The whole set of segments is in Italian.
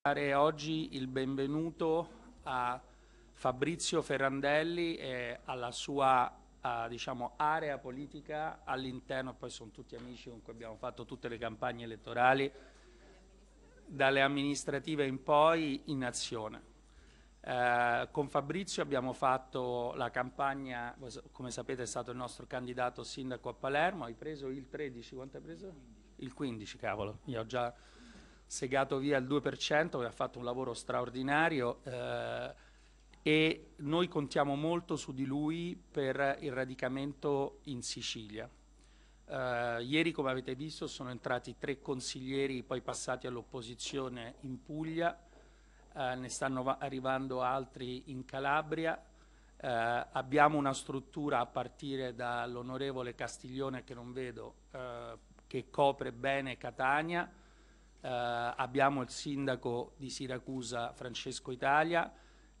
dare oggi il benvenuto a Fabrizio Ferrandelli e alla sua a, diciamo, area politica all'interno, poi sono tutti amici con cui abbiamo fatto tutte le campagne elettorali, dalle amministrative in poi in azione. Eh, con Fabrizio abbiamo fatto la campagna, come sapete è stato il nostro candidato sindaco a Palermo, hai preso il 13, quanto hai preso? Il 15, cavolo, io ho già segato via il 2%, che ha fatto un lavoro straordinario eh, e noi contiamo molto su di lui per il radicamento in Sicilia. Eh, ieri, come avete visto, sono entrati tre consiglieri poi passati all'opposizione in Puglia, eh, ne stanno arrivando altri in Calabria, eh, abbiamo una struttura a partire dall'onorevole Castiglione che non vedo eh, che copre bene Catania eh, abbiamo il sindaco di Siracusa Francesco Italia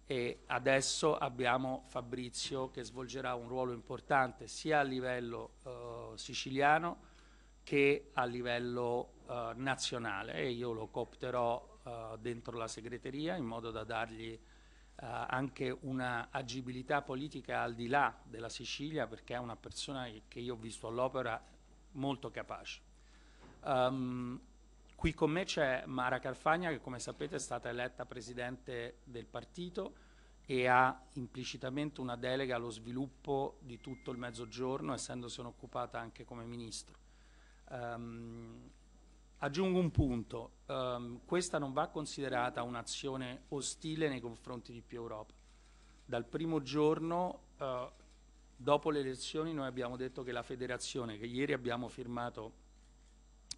e adesso abbiamo Fabrizio che svolgerà un ruolo importante sia a livello eh, siciliano che a livello eh, nazionale e io lo coopterò eh, dentro la segreteria in modo da dargli eh, anche una agibilità politica al di là della Sicilia perché è una persona che io ho visto all'opera molto capace. Um, Qui con me c'è Mara Carfagna che come sapete è stata eletta presidente del partito e ha implicitamente una delega allo sviluppo di tutto il mezzogiorno, essendosene occupata anche come ministro. Um, aggiungo un punto, um, questa non va considerata un'azione ostile nei confronti di più Europa. Dal primo giorno, uh, dopo le elezioni, noi abbiamo detto che la federazione che ieri abbiamo firmato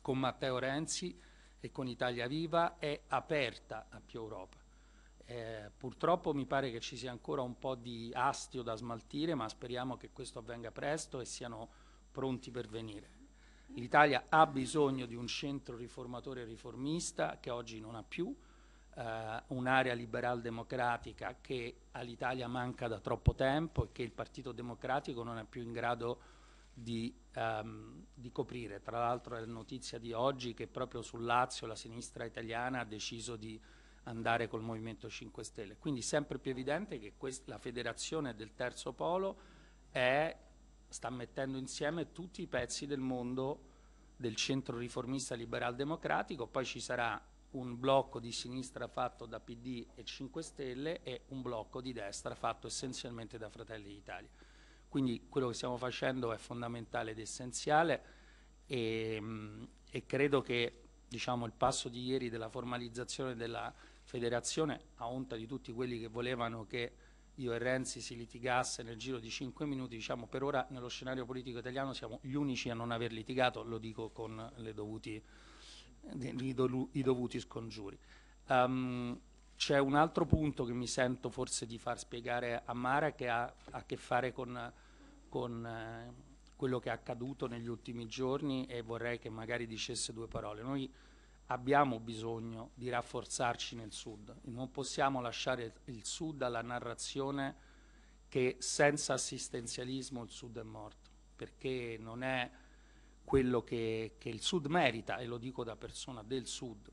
con Matteo Renzi e con Italia Viva è aperta a più Europa. Eh, purtroppo mi pare che ci sia ancora un po' di astio da smaltire, ma speriamo che questo avvenga presto e siano pronti per venire. L'Italia ha bisogno di un centro riformatore e riformista che oggi non ha più, eh, un'area liberal-democratica che all'Italia manca da troppo tempo e che il Partito Democratico non è più in grado di di, um, di coprire. Tra l'altro è notizia di oggi che proprio sul Lazio la sinistra italiana ha deciso di andare col Movimento 5 Stelle. Quindi sempre più evidente che la federazione del terzo polo è, sta mettendo insieme tutti i pezzi del mondo del centro riformista liberal democratico, poi ci sarà un blocco di sinistra fatto da PD e 5 Stelle e un blocco di destra fatto essenzialmente da Fratelli d'Italia. Quindi quello che stiamo facendo è fondamentale ed essenziale e, mm, e credo che diciamo, il passo di ieri della formalizzazione della federazione a onta di tutti quelli che volevano che io e Renzi si litigasse nel giro di cinque minuti, diciamo per ora nello scenario politico italiano siamo gli unici a non aver litigato, lo dico con dovuti, i, dovuti scongiuri. Um, c'è un altro punto che mi sento forse di far spiegare a Mara che ha a che fare con, con eh, quello che è accaduto negli ultimi giorni e vorrei che magari dicesse due parole. Noi abbiamo bisogno di rafforzarci nel Sud, non possiamo lasciare il Sud alla narrazione che senza assistenzialismo il Sud è morto, perché non è quello che, che il Sud merita, e lo dico da persona del Sud,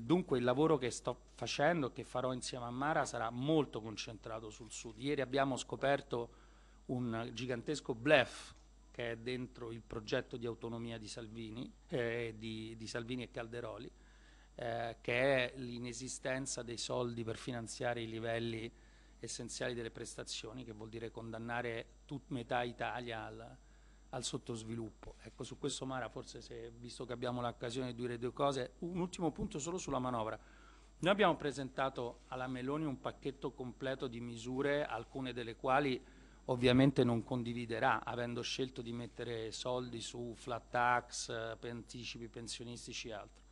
e dunque il lavoro che sto facendo e che farò insieme a Mara sarà molto concentrato sul sud. Ieri abbiamo scoperto un gigantesco blef che è dentro il progetto di autonomia di Salvini, eh, di, di Salvini e Calderoli, eh, che è l'inesistenza dei soldi per finanziare i livelli essenziali delle prestazioni, che vuol dire condannare tut, metà Italia al, al sottosviluppo. Ecco, su questo Mara, forse se, visto che abbiamo l'occasione di dire due cose, un ultimo punto solo sulla manovra. Noi abbiamo presentato alla Meloni un pacchetto completo di misure, alcune delle quali ovviamente non condividerà, avendo scelto di mettere soldi su flat tax, eh, anticipi pensionistici e altro.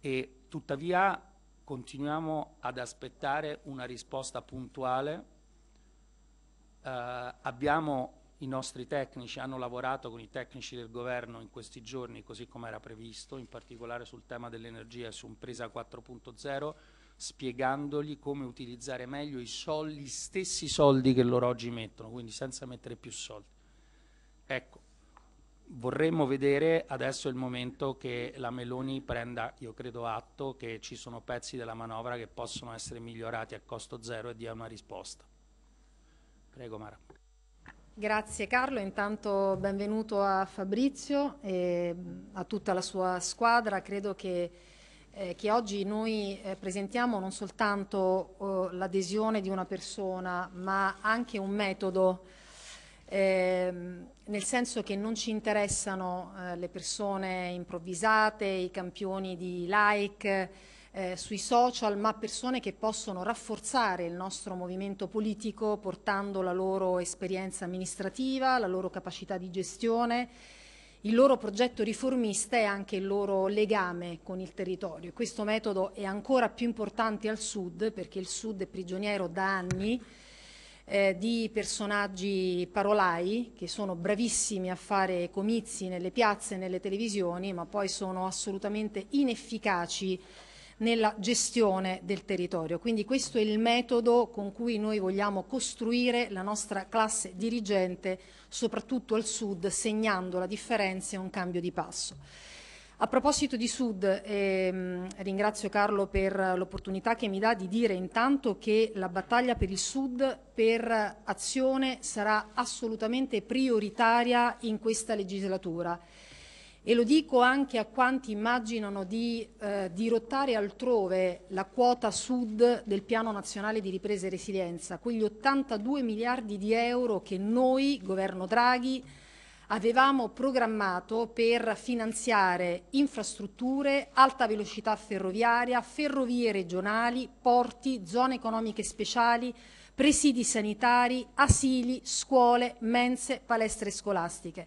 E tuttavia continuiamo ad aspettare una risposta puntuale. Eh, abbiamo i nostri tecnici hanno lavorato con i tecnici del governo in questi giorni così come era previsto, in particolare sul tema dell'energia e su un 4.0, spiegandogli come utilizzare meglio i soldi, gli stessi soldi che loro oggi mettono, quindi senza mettere più soldi. Ecco, vorremmo vedere adesso il momento che la Meloni prenda, io credo, atto che ci sono pezzi della manovra che possono essere migliorati a costo zero e dia una risposta. Prego Mara. Grazie Carlo, intanto benvenuto a Fabrizio e mm, a tutta la sua squadra. Credo che, eh, che oggi noi eh, presentiamo non soltanto eh, l'adesione di una persona ma anche un metodo, ehm, nel senso che non ci interessano eh, le persone improvvisate, i campioni di like, eh, sui social, ma persone che possono rafforzare il nostro movimento politico portando la loro esperienza amministrativa, la loro capacità di gestione, il loro progetto riformista e anche il loro legame con il territorio. questo metodo è ancora più importante al Sud perché il Sud è prigioniero da anni eh, di personaggi parolai che sono bravissimi a fare comizi nelle piazze, e nelle televisioni, ma poi sono assolutamente inefficaci nella gestione del territorio. Quindi questo è il metodo con cui noi vogliamo costruire la nostra classe dirigente, soprattutto al Sud, segnando la differenza e un cambio di passo. A proposito di Sud, ehm, ringrazio Carlo per l'opportunità che mi dà di dire intanto che la battaglia per il Sud per azione sarà assolutamente prioritaria in questa legislatura e lo dico anche a quanti immaginano di eh, dirottare altrove la quota sud del piano nazionale di ripresa e resilienza, quegli 82 miliardi di euro che noi, governo Draghi, avevamo programmato per finanziare infrastrutture, alta velocità ferroviaria, ferrovie regionali, porti, zone economiche speciali, presidi sanitari, asili, scuole, mense, palestre scolastiche.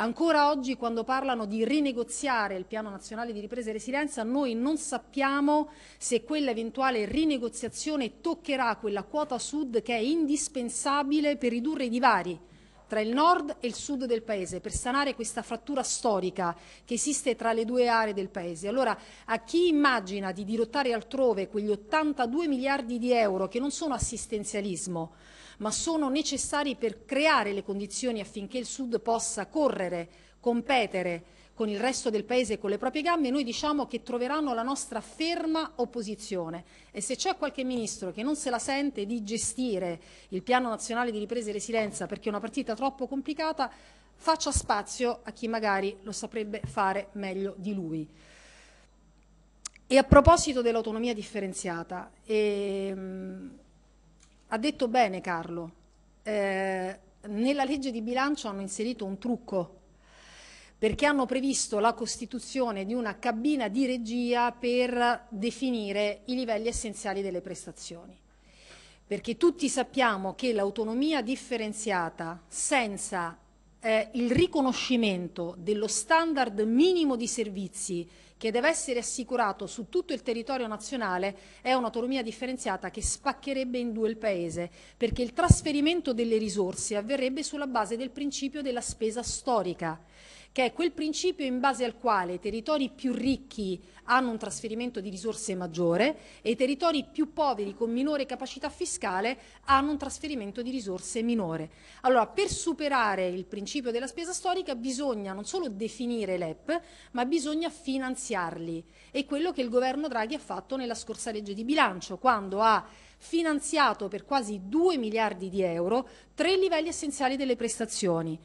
Ancora oggi quando parlano di rinegoziare il piano nazionale di ripresa e resilienza noi non sappiamo se quella eventuale rinegoziazione toccherà quella quota sud che è indispensabile per ridurre i divari tra il nord e il sud del paese per sanare questa frattura storica che esiste tra le due aree del paese. Allora, a chi immagina di dirottare altrove quegli 82 miliardi di euro che non sono assistenzialismo, ma sono necessari per creare le condizioni affinché il Sud possa correre, competere con il resto del Paese e con le proprie gambe, noi diciamo che troveranno la nostra ferma opposizione. E se c'è qualche ministro che non se la sente di gestire il Piano Nazionale di Ripresa e Resilienza perché è una partita troppo complicata, faccia spazio a chi magari lo saprebbe fare meglio di lui. E a proposito dell'autonomia differenziata, ehm, ha detto bene Carlo, eh, nella legge di bilancio hanno inserito un trucco perché hanno previsto la costituzione di una cabina di regia per definire i livelli essenziali delle prestazioni. Perché tutti sappiamo che l'autonomia differenziata senza eh, il riconoscimento dello standard minimo di servizi che deve essere assicurato su tutto il territorio nazionale è un'autonomia differenziata che spaccherebbe in due il Paese, perché il trasferimento delle risorse avverrebbe sulla base del principio della spesa storica che è quel principio in base al quale i territori più ricchi hanno un trasferimento di risorse maggiore e i territori più poveri con minore capacità fiscale hanno un trasferimento di risorse minore. Allora, per superare il principio della spesa storica bisogna non solo definire l'EP, ma bisogna finanziarli. È quello che il governo Draghi ha fatto nella scorsa legge di bilancio, quando ha finanziato per quasi 2 miliardi di euro tre livelli essenziali delle prestazioni.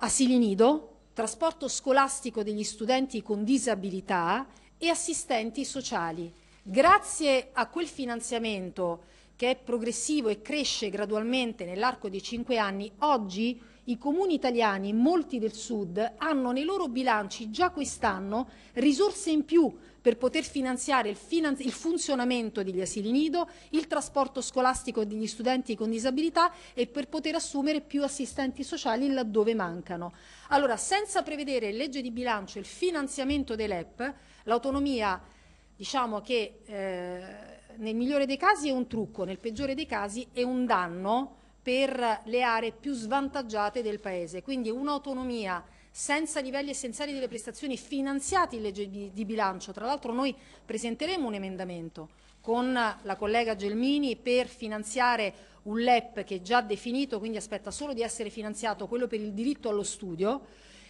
Asili nido, trasporto scolastico degli studenti con disabilità e assistenti sociali. Grazie a quel finanziamento che è progressivo e cresce gradualmente nell'arco dei cinque anni, oggi i comuni italiani, molti del sud, hanno nei loro bilanci già quest'anno risorse in più per poter finanziare il, finanzi il, funzionamento degli asili nido, il trasporto scolastico degli studenti con disabilità e per poter assumere più assistenti sociali laddove mancano. Allora, senza prevedere legge di bilancio il finanziamento dei LEP, l'autonomia diciamo che eh, nel migliore dei casi è un trucco, nel peggiore dei casi è un danno per le aree più svantaggiate del Paese. Quindi un'autonomia senza livelli essenziali delle prestazioni finanziati in legge di bilancio. Tra l'altro noi presenteremo un emendamento con la collega Gelmini per finanziare un LEP che è già definito, quindi aspetta solo di essere finanziato, quello per il diritto allo studio,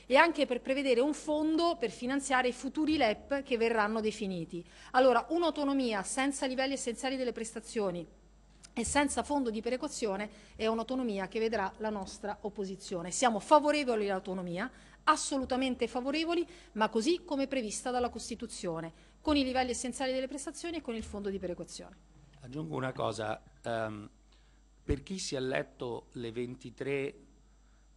e anche per prevedere un fondo per finanziare i futuri LEP che verranno definiti. Allora, un'autonomia senza livelli essenziali delle prestazioni e senza fondo di perequazione è un'autonomia che vedrà la nostra opposizione. Siamo favorevoli all'autonomia, assolutamente favorevoli, ma così come prevista dalla Costituzione, con i livelli essenziali delle prestazioni e con il fondo di perequazione. Aggiungo una cosa, um, per chi si è letto le 23,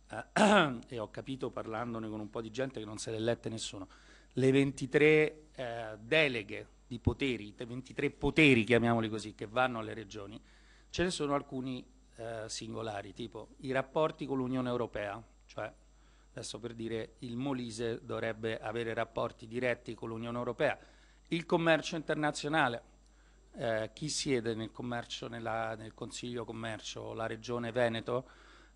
uh, eh, e ho capito parlandone con un po' di gente che non se le lette nessuno, le 23 uh, eh, deleghe di poteri, i 23 poteri chiamiamoli così, che vanno alle regioni, ce ne sono alcuni uh, singolari, tipo i rapporti con l'Unione Europea, cioè adesso per dire il Molise dovrebbe avere rapporti diretti con l'Unione Europea, il commercio internazionale, eh, chi siede nel, nella, nel Consiglio Commercio, la Regione Veneto,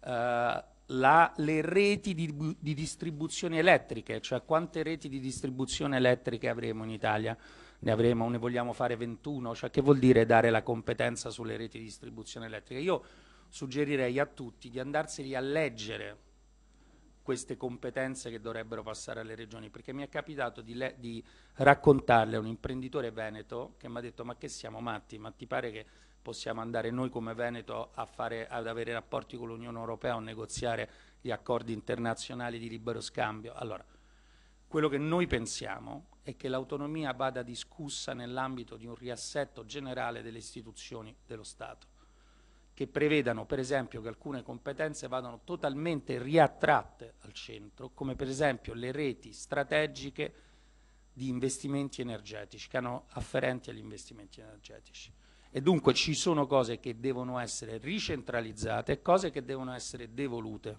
eh, la, le reti di, di distribuzione elettriche, cioè quante reti di distribuzione elettriche avremo in Italia, ne avremo, ne vogliamo fare 21, cioè che vuol dire dare la competenza sulle reti di distribuzione elettrica? Io suggerirei a tutti di andarseli a leggere queste competenze che dovrebbero passare alle regioni, perché mi è capitato di, le, di raccontarle a un imprenditore veneto che mi ha detto ma che siamo matti, ma ti pare che possiamo andare noi come Veneto fare, ad avere rapporti con l'Unione Europea o negoziare gli accordi internazionali di libero scambio? Allora, quello che noi pensiamo è che l'autonomia vada discussa nell'ambito di un riassetto generale delle istituzioni dello Stato che prevedano per esempio che alcune competenze vadano totalmente riattratte al centro, come per esempio le reti strategiche di investimenti energetici, che hanno afferenti agli investimenti energetici. E dunque ci sono cose che devono essere ricentralizzate e cose che devono essere devolute.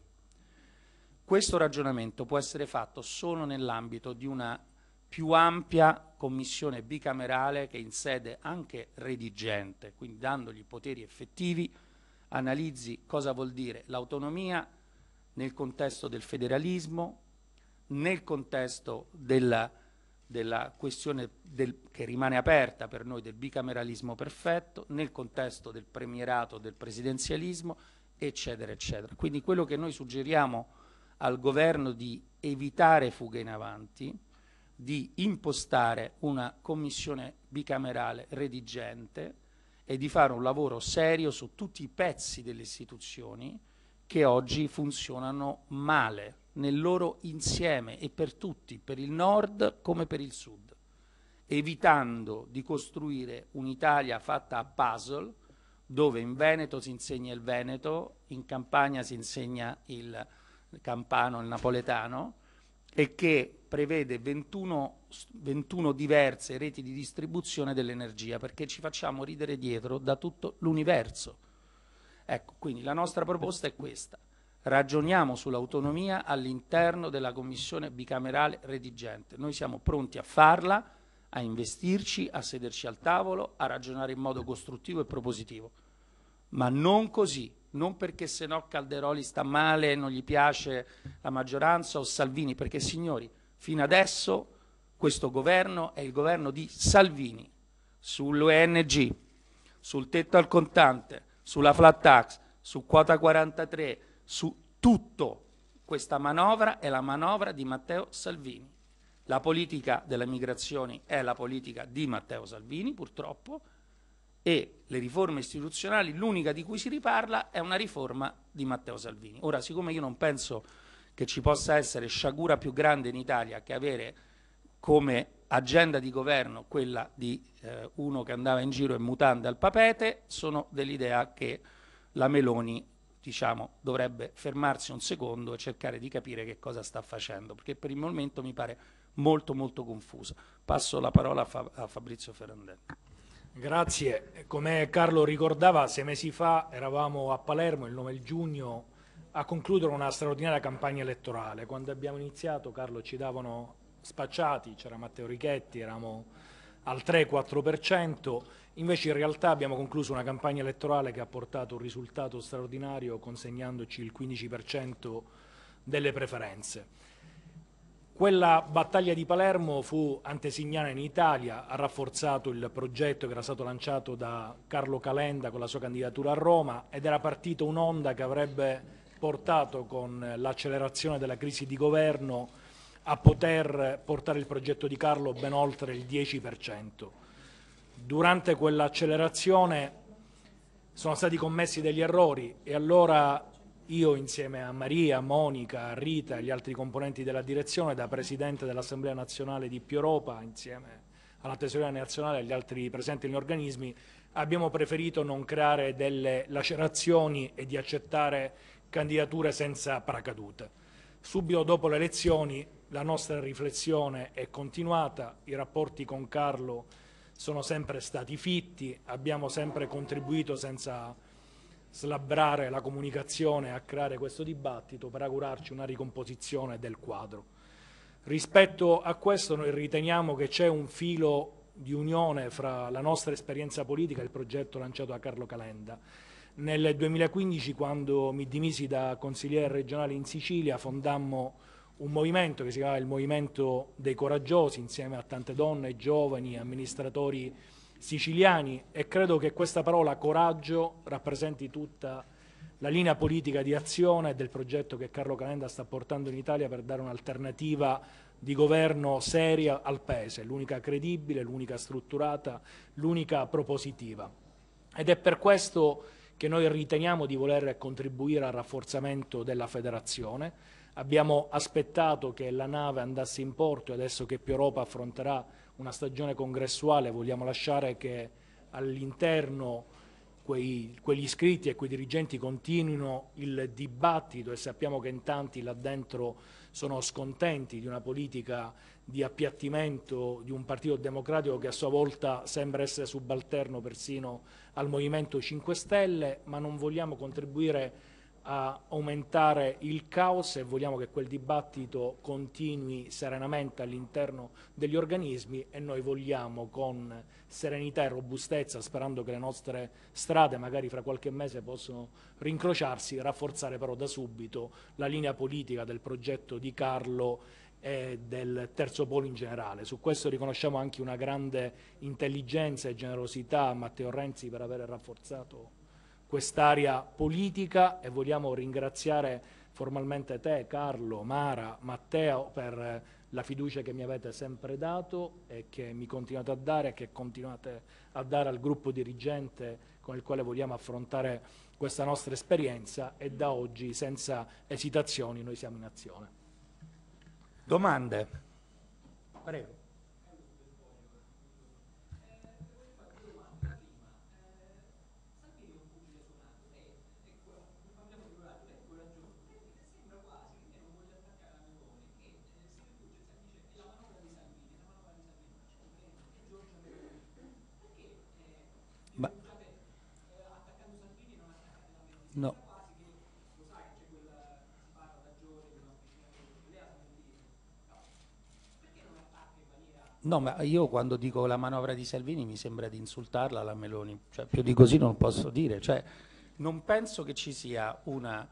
Questo ragionamento può essere fatto solo nell'ambito di una più ampia commissione bicamerale che in sede anche redigente, quindi dandogli poteri effettivi, analizzi cosa vuol dire l'autonomia nel contesto del federalismo, nel contesto della, della questione del, che rimane aperta per noi del bicameralismo perfetto, nel contesto del premierato, del presidenzialismo, eccetera, eccetera. Quindi quello che noi suggeriamo al governo di evitare fughe in avanti, di impostare una commissione bicamerale redigente e di fare un lavoro serio su tutti i pezzi delle istituzioni che oggi funzionano male nel loro insieme e per tutti, per il nord come per il sud, evitando di costruire un'Italia fatta a puzzle dove in Veneto si insegna il Veneto, in Campania si insegna il campano, il napoletano, e che prevede 21, 21 diverse reti di distribuzione dell'energia perché ci facciamo ridere dietro da tutto l'universo. Ecco, quindi la nostra proposta è questa. Ragioniamo sull'autonomia all'interno della commissione bicamerale redigente. Noi siamo pronti a farla, a investirci, a sederci al tavolo, a ragionare in modo costruttivo e propositivo. Ma non così, non perché se no Calderoli sta male, e non gli piace la maggioranza o Salvini, perché signori, fino adesso questo governo è il governo di Salvini, sull'ONG, sul tetto al contante, sulla flat tax, su quota 43, su tutto. Questa manovra è la manovra di Matteo Salvini. La politica delle migrazioni è la politica di Matteo Salvini, purtroppo, e le riforme istituzionali, l'unica di cui si riparla è una riforma di Matteo Salvini. Ora, siccome io non penso che ci possa essere sciagura più grande in Italia che avere come agenda di governo quella di eh, uno che andava in giro in mutande al papete, sono dell'idea che la Meloni diciamo, dovrebbe fermarsi un secondo e cercare di capire che cosa sta facendo, perché per il momento mi pare molto molto confusa. Passo la parola a, Fab a Fabrizio Ferrandelli. Grazie. Come Carlo ricordava, sei mesi fa eravamo a Palermo, il 9 giugno, a concludere una straordinaria campagna elettorale. Quando abbiamo iniziato, Carlo, ci davano spacciati, c'era Matteo Richetti, eravamo al 3-4%, invece in realtà abbiamo concluso una campagna elettorale che ha portato un risultato straordinario consegnandoci il 15% delle preferenze. Quella battaglia di Palermo fu antesignana in Italia, ha rafforzato il progetto che era stato lanciato da Carlo Calenda con la sua candidatura a Roma ed era partita un'onda che avrebbe portato con l'accelerazione della crisi di governo a poter portare il progetto di Carlo ben oltre il 10%. Durante quell'accelerazione sono stati commessi degli errori e allora io insieme a Maria, Monica, Rita e gli altri componenti della direzione, da Presidente dell'Assemblea Nazionale di Più Europa, insieme alla Tesoreria Nazionale e agli altri presenti negli organismi, abbiamo preferito non creare delle lacerazioni e di accettare candidature senza paracadute. Subito dopo le elezioni la nostra riflessione è continuata, i rapporti con Carlo sono sempre stati fitti, abbiamo sempre contribuito senza slabbrare la comunicazione e a creare questo dibattito per augurarci una ricomposizione del quadro. Rispetto a questo noi riteniamo che c'è un filo di unione fra la nostra esperienza politica e il progetto lanciato da Carlo Calenda. Nel 2015, quando mi dimisi da consigliere regionale in Sicilia, fondammo un movimento che si chiamava il Movimento dei Coraggiosi, insieme a tante donne, giovani, amministratori siciliani e credo che questa parola coraggio rappresenti tutta la linea politica di azione del progetto che Carlo Calenda sta portando in Italia per dare un'alternativa di governo seria al Paese, l'unica credibile, l'unica strutturata, l'unica propositiva. Ed è per questo che noi riteniamo di voler contribuire al rafforzamento della federazione. Abbiamo aspettato che la nave andasse in porto e adesso che più Europa affronterà una stagione congressuale, vogliamo lasciare che all'interno quegli iscritti e quei dirigenti continuino il dibattito e sappiamo che in tanti là dentro sono scontenti di una politica di appiattimento di un partito democratico che a sua volta sembra essere subalterno persino al Movimento 5 Stelle, ma non vogliamo contribuire a aumentare il caos e vogliamo che quel dibattito continui serenamente all'interno degli organismi e noi vogliamo con serenità e robustezza, sperando che le nostre strade magari fra qualche mese possano rincrociarsi, rafforzare però da subito la linea politica del progetto di Carlo e del terzo polo in generale. Su questo riconosciamo anche una grande intelligenza e generosità a Matteo Renzi per aver rafforzato quest'area politica e vogliamo ringraziare formalmente te, Carlo, Mara, Matteo per eh, la fiducia che mi avete sempre dato e che mi continuate a dare e che continuate a dare al gruppo dirigente con il quale vogliamo affrontare questa nostra esperienza e da oggi senza esitazioni noi siamo in azione. Domande? Prego. No. No, ma io quando dico la manovra di Salvini mi sembra di insultarla la Meloni, cioè, più di così non posso dire, cioè, non penso che ci sia una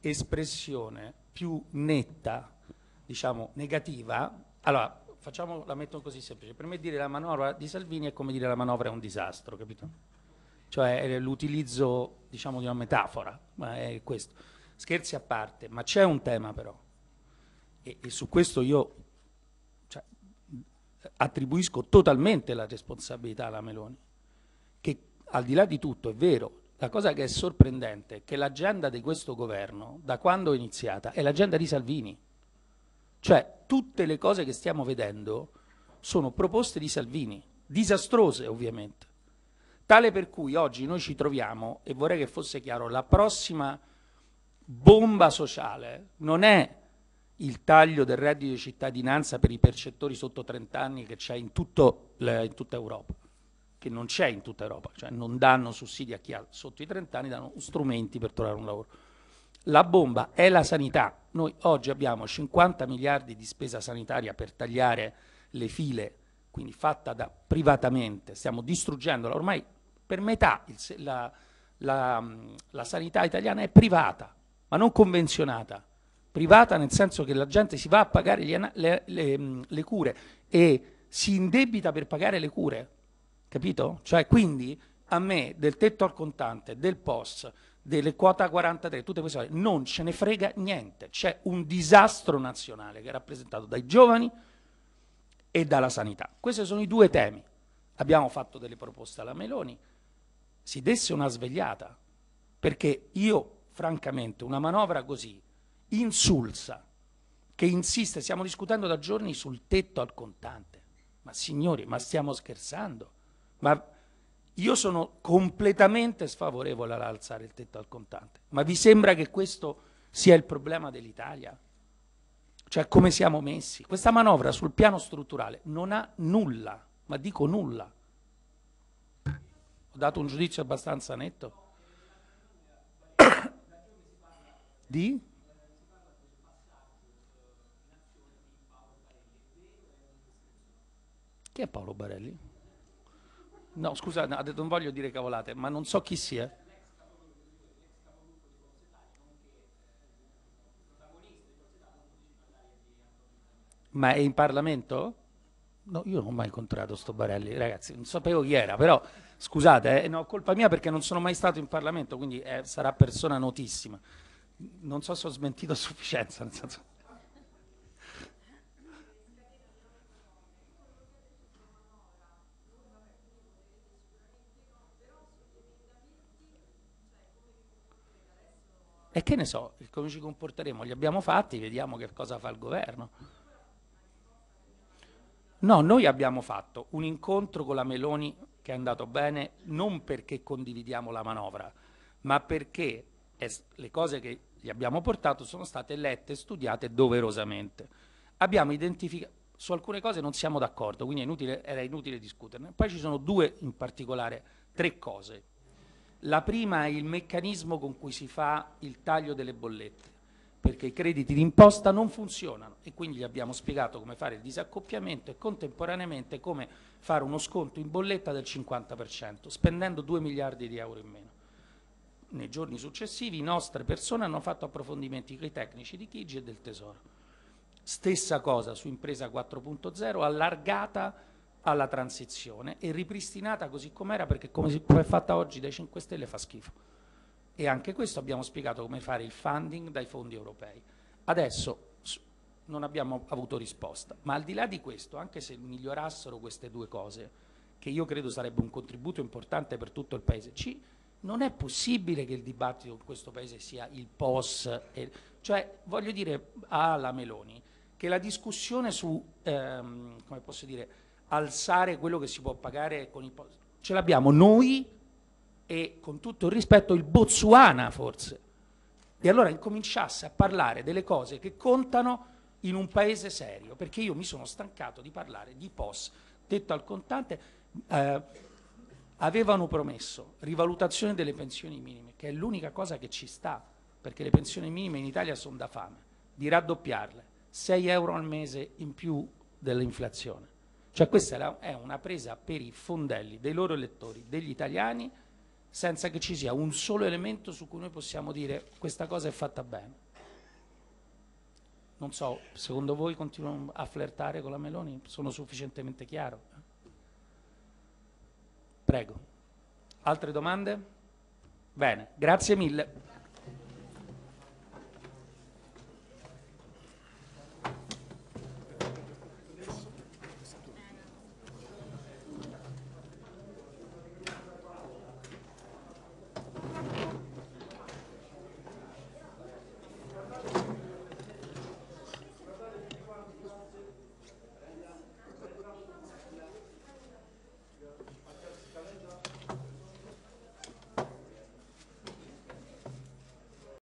espressione più netta, diciamo, negativa. Allora, facciamo, la metto così semplice, per me dire la manovra di Salvini è come dire la manovra è un disastro, capito? cioè eh, l'utilizzo diciamo, di una metafora, ma è questo. Scherzi a parte, ma c'è un tema però, e, e su questo io cioè, attribuisco totalmente la responsabilità alla Meloni, che al di là di tutto è vero, la cosa che è sorprendente è che l'agenda di questo governo, da quando è iniziata, è l'agenda di Salvini. Cioè, tutte le cose che stiamo vedendo sono proposte di Salvini, disastrose ovviamente. Tale per cui oggi noi ci troviamo, e vorrei che fosse chiaro, la prossima bomba sociale non è il taglio del reddito di cittadinanza per i percettori sotto 30 anni che c'è in, in, tutta Europa, che non c'è in tutta Europa, cioè non danno sussidi a chi ha sotto i 30 anni, danno strumenti per trovare un lavoro. La bomba è la sanità. Noi oggi abbiamo 50 miliardi di spesa sanitaria per tagliare le file, quindi fatta da, privatamente, stiamo distruggendola, ormai per metà il, la, la, mm, la sanità italiana è privata, ma non convenzionata. Privata nel senso che la gente si va a pagare gli, le, le, mm, le cure e si indebita per pagare le cure, capito? Cioè quindi a me del tetto al contante, del POS, delle quota 43, tutte queste cose, non ce ne frega niente. C'è un disastro nazionale che è rappresentato dai giovani e dalla sanità. Questi sono i due temi. Abbiamo fatto delle proposte alla Meloni, si desse una svegliata, perché io francamente una manovra così insulsa, che insiste, stiamo discutendo da giorni sul tetto al contante, ma signori, ma stiamo scherzando, ma io sono completamente sfavorevole all'alzare il tetto al contante, ma vi sembra che questo sia il problema dell'Italia? Cioè come siamo messi? Questa manovra sul piano strutturale non ha nulla, ma dico nulla, dato un giudizio abbastanza netto. Di? Chi è Paolo Barelli? No, scusa, ha detto non voglio dire cavolate, ma non so chi sia. Ma è in Parlamento? No, io non ho mai incontrato sto Barelli, ragazzi, non sapevo chi era, però Scusate, eh, no, colpa mia perché non sono mai stato in Parlamento, quindi eh, sarà persona notissima. Non so se ho smentito a sufficienza, nel senso... E che ne so, come ci comporteremo? Li abbiamo fatti, vediamo che cosa fa il governo. No, noi abbiamo fatto un incontro con la Meloni che è andato bene non perché condividiamo la manovra, ma perché le cose che gli abbiamo portato sono state lette e studiate doverosamente. Abbiamo identificato, su alcune cose non siamo d'accordo, quindi inutile, era inutile discuterne. Poi ci sono due in particolare, tre cose. La prima è il meccanismo con cui si fa il taglio delle bollette perché i crediti d'imposta non funzionano e quindi gli abbiamo spiegato come fare il disaccoppiamento e contemporaneamente come fare uno sconto in bolletta del 50%, spendendo 2 miliardi di euro in meno. Nei giorni successivi le nostre persone hanno fatto approfondimenti con i tecnici di Chigi e del Tesoro. Stessa cosa su impresa 4.0 allargata alla transizione e ripristinata così com'era perché come è fatta oggi dai 5 Stelle fa schifo e anche questo abbiamo spiegato come fare il funding dai fondi europei. Adesso non abbiamo avuto risposta, ma al di là di questo, anche se migliorassero queste due cose, che io credo sarebbe un contributo importante per tutto il Paese, ci, non è possibile che il dibattito in questo Paese sia il POS, e, cioè voglio dire alla Meloni che la discussione su, ehm, come posso dire, alzare quello che si può pagare con il POS, ce l'abbiamo noi e con tutto il rispetto il Botswana forse, e allora incominciasse a parlare delle cose che contano in un paese serio, perché io mi sono stancato di parlare di POS, detto al contante, eh, avevano promesso rivalutazione delle pensioni minime, che è l'unica cosa che ci sta, perché le pensioni minime in Italia sono da fame, di raddoppiarle, 6 euro al mese in più dell'inflazione. Cioè questa è una presa per i fondelli dei loro elettori, degli italiani, senza che ci sia un solo elemento su cui noi possiamo dire questa cosa è fatta bene. Non so, secondo voi continuano a flirtare con la Meloni? Sono sufficientemente chiaro? Prego. Altre domande? Bene, grazie mille.